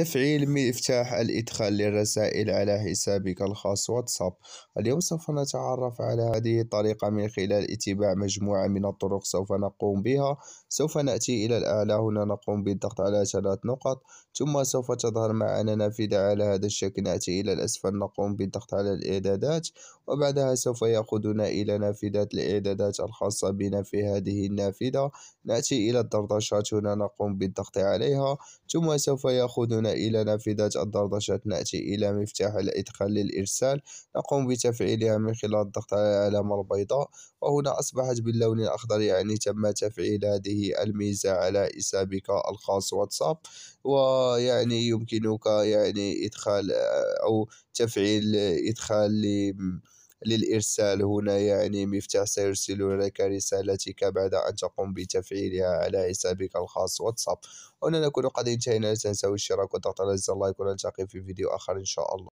تفعيل مفتاح الإدخال للرسائل على حسابك الخاص واتساب اليوم سوف نتعرف على هذه الطريقة من خلال اتباع مجموعة من الطرق سوف نقوم بها سوف نأتي إلى الأعلى هنا نقوم بالضغط على ثلاث نقط ثم سوف تظهر معنا نافذة على هذا الشكل نأتي إلى الأسفل نقوم بالضغط على الإعدادات وبعدها سوف يأخذنا إلى نافذة الإعدادات الخاصة بنا في هذه النافذة نأتي إلى الدردشات هنا نقوم بالضغط عليها ثم سوف يأخذنا إلى نافذة الدردشة نأتي إلى مفتاح الإدخال للإرسال نقوم بتفعيلها من خلال الضغط على العلامة البيضاء وهنا أصبحت باللون الأخضر يعني تم تفعيل هذه الميزة على حسابك الخاص واتساب ويعني يمكنك يعني إدخال أو تفعيل إدخال للإرسال هنا يعني مفتاح سيرسل لك رسالتك بعد أن تقوم بتفعيلها على حسابك الخاص واتساب هنا نكون قد انتهينا لا تنسوا الاشتراك والضغط على زر اللايك ونلتقي في فيديو آخر إن شاء الله